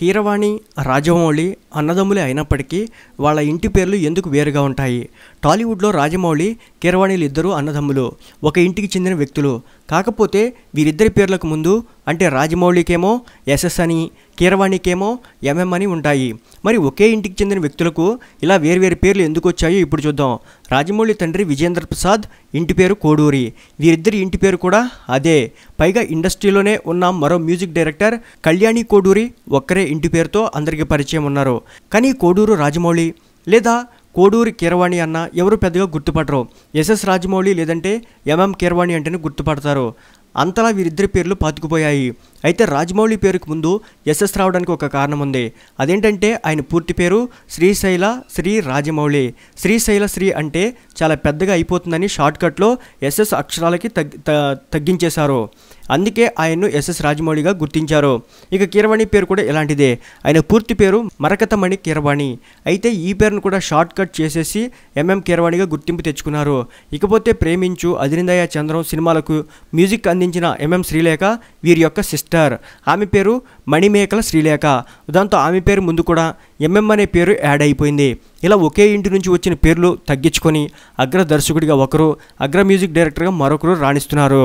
కీరవాణి రాజమౌళి అన్నదమ్ములే అయినప్పటికీ వాళ్ళ ఇంటి పేర్లు ఎందుకు వేరుగా ఉంటాయి టాలీవుడ్లో రాజమౌళి కీరవాణిలు ఇద్దరు అన్నదమ్ములు ఒక ఇంటికి చెందిన వ్యక్తులు కాకపోతే వీరిద్దరి పేర్లకు ముందు అంటే రాజమౌళికేమో ఎస్ఎస్ అని కీరవాణికేమో ఎంఎం అని ఉంటాయి మరి ఒకే ఇంటికి చెందిన వ్యక్తులకు ఇలా వేర్వేరు పేర్లు ఎందుకు వచ్చాయో ఇప్పుడు చూద్దాం రాజమౌళి తండ్రి విజేంద్ర ప్రసాద్ ఇంటి పేరు కోడూరి వీరిద్దరి ఇంటి పేరు కూడా అదే పైగా ఇండస్ట్రీలోనే ఉన్న మరో మ్యూజిక్ డైరెక్టర్ కళ్యాణి కోడూరి ఒక్కరే ఇంటి పేరుతో అందరికీ పరిచయం ఉన్నారు కానీ కోడూరు రాజమౌళి లేదా కోడూరి కీరవాణి అన్న ఎవరు పెద్దగా గుర్తుపడరు ఎస్ఎస్ రాజమౌళి లేదంటే ఎంఎం కీరవాణి అంటేనే గుర్తుపడతారు అంతలా వీరిద్దరి పేర్లు పాతుకుపోయాయి అయితే రాజమౌళి పేరుకు ముందు ఎస్ఎస్ రావడానికి ఒక కారణం ఉంది అదేంటంటే ఆయన పూర్తి పేరు శ్రీశైల శ్రీ రాజమౌళి శ్రీశైల శ్రీ అంటే చాలా పెద్దగా అయిపోతుందని షార్ట్కట్లో ఎస్ఎస్ అక్షరాలకి తగ్గించేశారు అందుకే ఆయన్ను ఎస్ఎస్ రాజమౌళిగా గుర్తించారు ఇక కీరవాణి పేరు కూడా ఇలాంటిదే ఆయన పూర్తి పేరు మరకతమణి కీరవాణి అయితే ఈ పేరును కూడా షార్ట్ కట్ చేసేసి ఎంఎం కీరవాణిగా గుర్తింపు తెచ్చుకున్నారు ఇకపోతే ప్రేమించు అదిరిందయ చంద్రం సినిమాలకు మ్యూజిక్ సంబంధించిన ఎంఎం శ్రీలేఖ వీరి యొక్క సిస్టర్ ఆమె పేరు మణిమేకల శ్రీలేఖ దాంతో ఆమె పేరు ముందు కూడా ఎంఎం అనే పేరు యాడ్ అయిపోయింది ఇలా ఒకే ఇంటి నుంచి వచ్చిన పేర్లు తగ్గించుకొని అగ్ర దర్శకుడిగా ఒకరు అగ్ర మ్యూజిక్ డైరెక్టర్గా మరొకరు రాణిస్తున్నారు